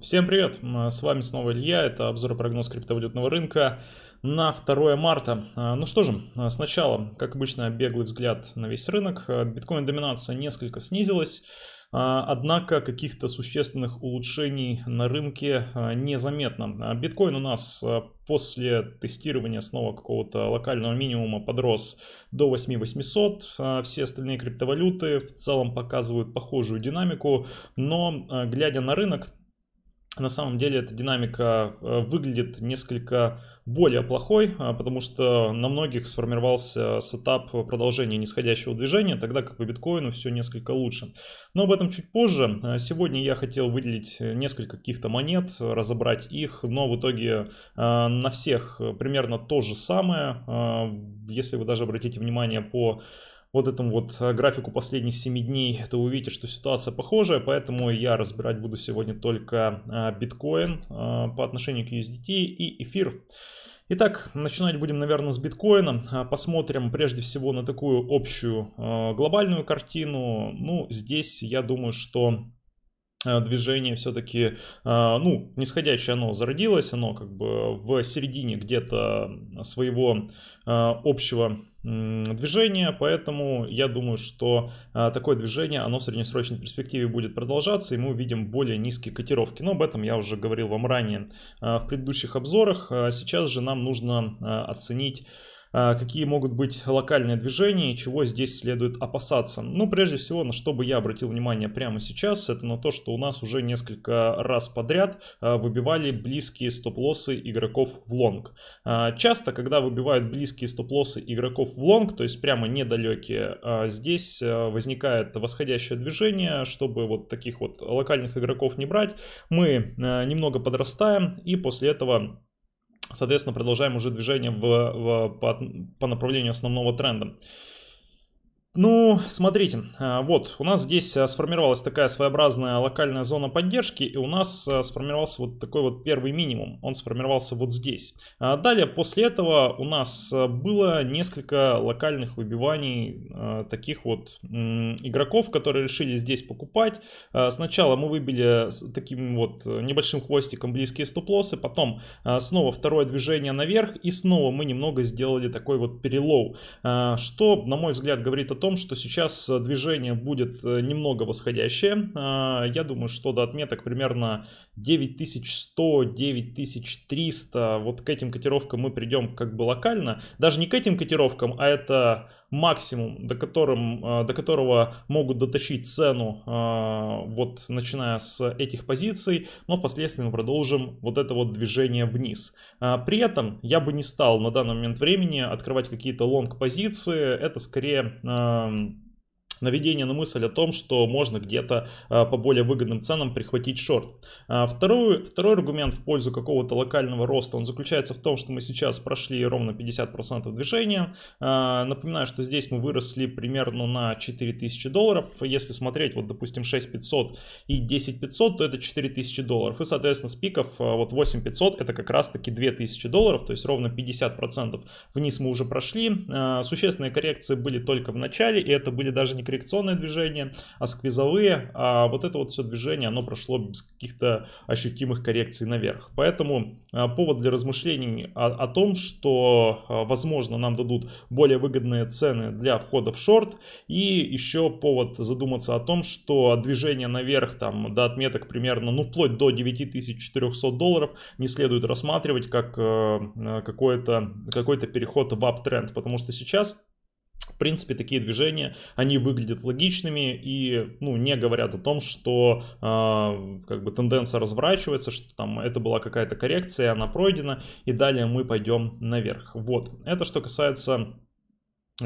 Всем привет! С вами снова Илья, это обзор и прогноз криптовалютного рынка на 2 марта. А, ну что же, а, сначала, как обычно, беглый взгляд на весь рынок. А, биткоин-доминация несколько снизилась. Однако каких-то существенных улучшений на рынке незаметно. Биткоин у нас после тестирования снова какого-то локального минимума подрос до 8800. Все остальные криптовалюты в целом показывают похожую динамику. Но глядя на рынок, на самом деле эта динамика э, выглядит несколько более плохой, э, потому что на многих сформировался сетап продолжения нисходящего движения, тогда как по биткоину все несколько лучше. Но об этом чуть позже. Э, сегодня я хотел выделить несколько каких-то монет, разобрать их, но в итоге на всех примерно то же самое. Если вы даже обратите внимание по вот этому вот э, графику последних 7 дней, то вы увидите, что ситуация похожая, поэтому я разбирать буду сегодня только э, биткоин э, по отношению к USDT и эфир. Итак, начинать будем, наверное, с биткоина. Посмотрим прежде всего на такую общую глобальную картину. Ну, здесь я думаю, что движение все-таки, ну, нисходящее оно зародилось, оно как бы в середине где-то своего общего движение, поэтому я думаю, что а, такое движение, оно в среднесрочной перспективе будет продолжаться, и мы увидим более низкие котировки. Но об этом я уже говорил вам ранее а, в предыдущих обзорах. А сейчас же нам нужно оценить а, какие могут быть локальные движения и чего здесь следует опасаться. Ну, прежде всего, на что бы я обратил внимание прямо сейчас, это на то, что у нас уже несколько раз подряд а, выбивали близкие стоп-лоссы игроков в лонг. А, часто, когда выбивают близкие стоп-лоссы игроков в лонг, то есть прямо недалекие, здесь возникает восходящее движение, чтобы вот таких вот локальных игроков не брать, мы немного подрастаем и после этого Соответственно, продолжаем уже движение в, в, по, по направлению основного тренда. Ну, смотрите, а, вот у нас здесь а, сформировалась такая своеобразная локальная зона поддержки, и у нас а, сформировался вот такой вот первый минимум, он сформировался вот здесь. Далее, после этого у нас было несколько локальных выбиваний таких вот игроков, которые решили здесь покупать. Сначала мы выбили таким вот небольшим хвостиком близкие стоп-лоссы, потом снова второе движение наверх, и снова мы немного сделали такой вот перелоу, что, на мой взгляд, говорит о том, том, что сейчас э, движение будет э, немного восходящее. А, я думаю, что до отметок примерно 9100-9300, вот к этим котировкам мы придем как бы локально. Даже не к этим котировкам, а это максимум, до, которым, э, до которого могут дотащить цену э, вот начиная с этих позиций, но впоследствии мы продолжим вот это вот движение вниз. Э, при этом я бы не стал на данный момент времени открывать какие-то лонг-позиции, это скорее эм, наведение на мысль о том, что можно где-то а, по более выгодным ценам прихватить шорт. А, второй, второй аргумент в пользу какого-то локального роста, он заключается в том, что мы сейчас прошли ровно 50% движения. А, напоминаю, что здесь мы выросли примерно на 4000 долларов. Если смотреть, вот, допустим, 6500 и 10500, то это 4000 долларов. И, соответственно, с пиков вот 8500 это как раз-таки 2000 долларов, то есть ровно 50% вниз мы уже прошли. Существенные коррекции были только в начале, и это были даже не коррекционные движения, а сквизовые, а вот это вот все движение, оно прошло без каких-то ощутимых коррекций наверх. Поэтому а, повод для размышлений о, о том, что, а, возможно, нам дадут более выгодные цены для входа в шорт, и еще повод задуматься о том, что движение наверх там до отметок примерно, ну, вплоть до 9400 долларов не следует рассматривать как э, э, какой-то какой переход в апптренд, потому что сейчас в принципе, такие движения, они выглядят логичными и, ну, не говорят о том, что э, как бы тенденция разворачивается, что там это была какая-то коррекция, она пройдена, и далее мы пойдем наверх. Вот, это что касается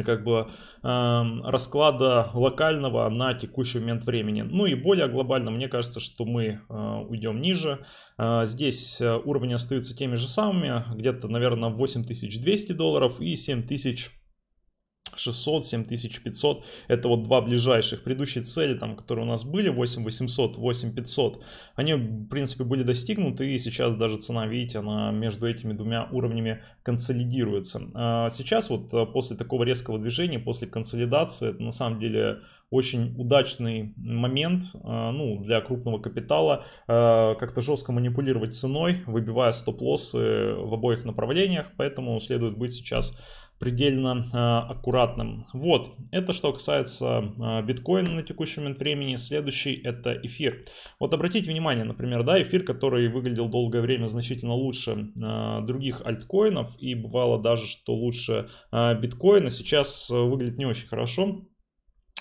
как бы э, расклада локального на текущий момент времени. Ну и более глобально, мне кажется, что мы э, уйдем ниже. Э, здесь уровни остаются теми же самыми, где-то, наверное, 8200 долларов и 7000 долларов 600, 7500, это вот два ближайших. Предыдущие цели, там, которые у нас были, 8800, 8500, они, в принципе, были достигнуты, и сейчас даже цена, видите, она между этими двумя уровнями консолидируется. А сейчас вот э, после такого резкого движения, после консолидации, это на самом деле очень удачный момент э, ну, для крупного капитала э, как-то жестко манипулировать ценой, выбивая стоп-лоссы в обоих направлениях, поэтому следует быть сейчас предельно э, аккуратным. Вот, это что касается э, биткоина на текущий момент времени. Следующий это эфир. Вот обратите внимание, например, да, эфир, который выглядел долгое время значительно лучше э, других альткоинов и бывало даже, что лучше э, биткоина, сейчас э, выглядит не очень хорошо.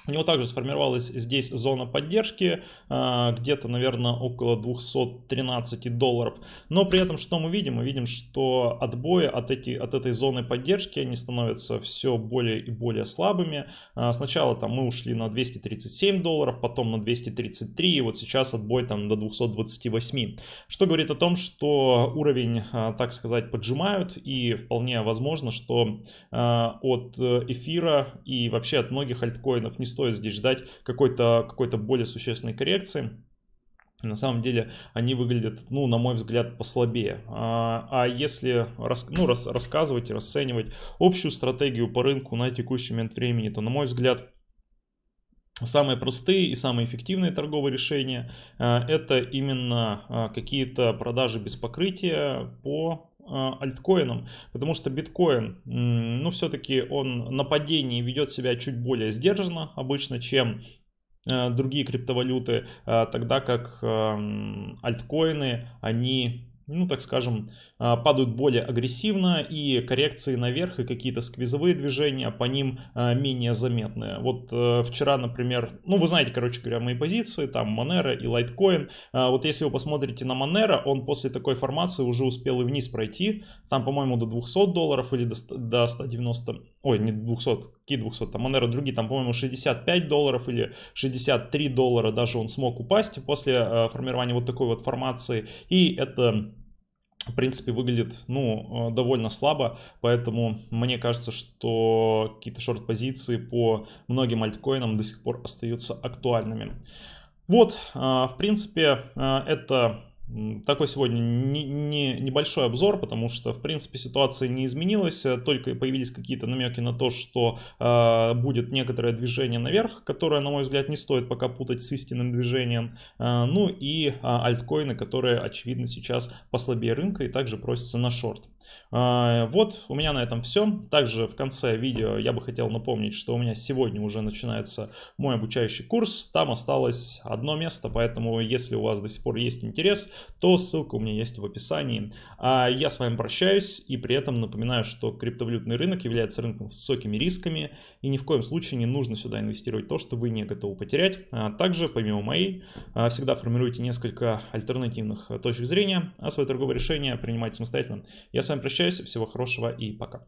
У него также сформировалась здесь зона поддержки, а, где-то, наверное, около 213 долларов. Но при этом что мы видим? Мы видим, что отбои от, эти, от этой зоны поддержки, они становятся все более и более слабыми. А, сначала там мы ушли на 237 долларов, потом на 233, и вот сейчас отбой там до 228. Что говорит о том, что уровень, а, так сказать, поджимают, и вполне возможно, что от э, эфира и вообще от многих альткоинов не стоит здесь ждать какой-то какой, -то, более существенной коррекции. На самом деле они выглядят, ну, на мой взгляд, послабее. А, а если рас, ну, рас, рассказывать и расценивать общую стратегию по рынку на текущий момент времени, то, на мой взгляд, Самые простые и самые эффективные торговые решения а, – это именно а, какие-то продажи без покрытия по а, альткоином, потому что биткоин, ну, все-таки он на падении ведет себя чуть более сдержанно обычно, чем э, другие криптовалюты, а, тогда как альткоины, они ну, так скажем, а, падают более агрессивно, и коррекции наверх, и какие-то сквизовые движения по ним а, менее заметны. Вот э, вчера, например, ну, вы знаете, короче говоря, мои позиции, там Monero и Litecoin. А, вот если вы посмотрите на Monero, он после такой формации уже успел и вниз пройти, там, по-моему, до 200 долларов или до 190, ой, не до 200, какие 200, там Monero а, другие, там, по-моему, 65 долларов или 63 доллара даже он смог упасть после э, формирования вот такой вот формации, и это в принципе, выглядит, ну, э, довольно слабо, поэтому мне кажется, что какие-то шорт-позиции по многим альткоинам до сих пор остаются актуальными. Вот, э, в принципе, это такой сегодня не, не, небольшой обзор, потому что, в принципе, ситуация не изменилась, э, только появились какие-то намеки на то, что э, будет некоторое движение наверх, которое, на мой взгляд, не стоит пока путать с истинным движением. Э, ну и э, альткоины, которые, очевидно, сейчас послабее рынка и также просятся на шорт. вот, у меня на этом все. Также в конце видео я бы хотел напомнить, что у меня сегодня уже начинается мой обучающий курс. Там осталось одно место, поэтому, если у вас до сих пор есть интерес, то ссылка у меня есть в описании. А я с вами прощаюсь и при этом напоминаю, что криптовалютный рынок является рынком с высокими рисками и ни в коем случае не нужно сюда инвестировать то, что вы не готовы потерять. А также, помимо моей, а, всегда формируйте несколько альтернативных э, точек зрения, а свое торговое решение принимайте самостоятельно. Я с вами прощаюсь, всего хорошего и пока.